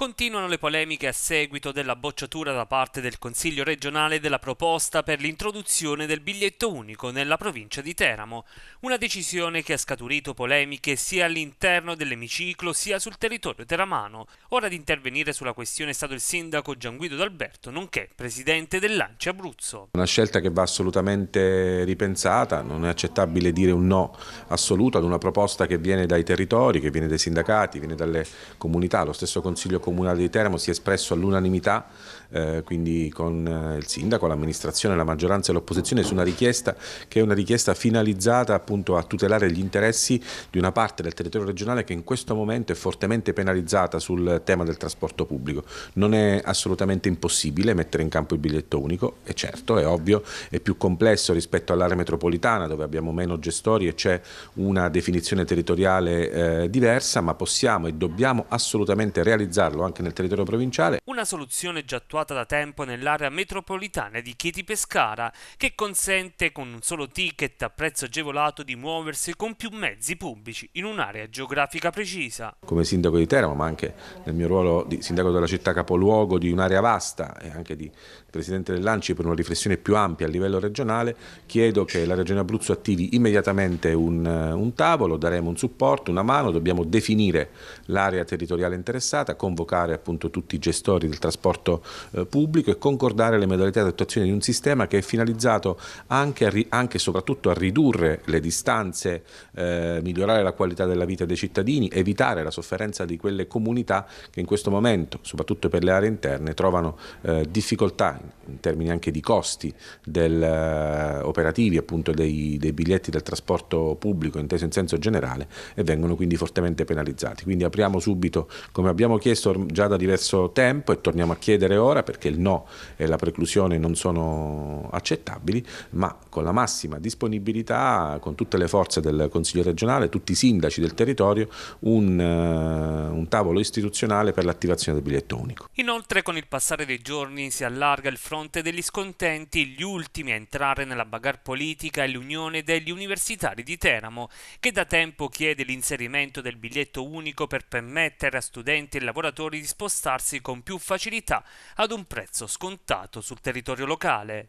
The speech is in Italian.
Continuano le polemiche a seguito della bocciatura da parte del Consiglio regionale della proposta per l'introduzione del biglietto unico nella provincia di Teramo, una decisione che ha scaturito polemiche sia all'interno dell'emiciclo sia sul territorio teramano. Ora ad intervenire sulla questione è stato il sindaco Gianguido D'Alberto, nonché presidente dell'Anci Abruzzo. Una scelta che va assolutamente ripensata, non è accettabile dire un no assoluto ad una proposta che viene dai territori, che viene dai sindacati, viene dalle comunità, lo stesso Consiglio Comunale Comunale di Teramo si è espresso all'unanimità, eh, quindi con eh, il sindaco, l'amministrazione, la maggioranza e l'opposizione su una richiesta che è una richiesta finalizzata appunto a tutelare gli interessi di una parte del territorio regionale che in questo momento è fortemente penalizzata sul tema del trasporto pubblico. Non è assolutamente impossibile mettere in campo il biglietto unico, è certo, è ovvio, è più complesso rispetto all'area metropolitana dove abbiamo meno gestori e c'è una definizione territoriale eh, diversa, ma possiamo e dobbiamo assolutamente realizzarlo farlo anche nel territorio provinciale. Una soluzione già attuata da tempo nell'area metropolitana di Chieti Pescara, che consente con un solo ticket a prezzo agevolato di muoversi con più mezzi pubblici in un'area geografica precisa. Come sindaco di Teramo, ma anche nel mio ruolo di sindaco della città capoluogo di un'area vasta e anche di presidente del Lanci per una riflessione più ampia a livello regionale, chiedo che la Regione Abruzzo attivi immediatamente un, un tavolo, daremo un supporto, una mano, dobbiamo definire l'area territoriale interessata, convocare convocare appunto tutti i gestori del trasporto eh, pubblico e concordare le modalità di attuazione di un sistema che è finalizzato anche e soprattutto a ridurre le distanze, eh, migliorare la qualità della vita dei cittadini, evitare la sofferenza di quelle comunità che in questo momento, soprattutto per le aree interne, trovano eh, difficoltà in termini anche di costi del, eh, operativi appunto dei, dei biglietti del trasporto pubblico inteso in senso generale e vengono quindi fortemente penalizzati. Quindi apriamo subito, come abbiamo chiesto già da diverso tempo e torniamo a chiedere ora perché il no e la preclusione non sono accettabili, ma con la massima disponibilità, con tutte le forze del Consiglio regionale, tutti i sindaci del territorio, un, uh, un tavolo istituzionale per l'attivazione del biglietto unico. Inoltre con il passare dei giorni si allarga il fronte degli scontenti, gli ultimi a entrare nella bagarre politica è l'Unione degli Universitari di Teramo, che da tempo chiede l'inserimento del biglietto unico per permettere a studenti e lavoratori operatori di spostarsi con più facilità ad un prezzo scontato sul territorio locale.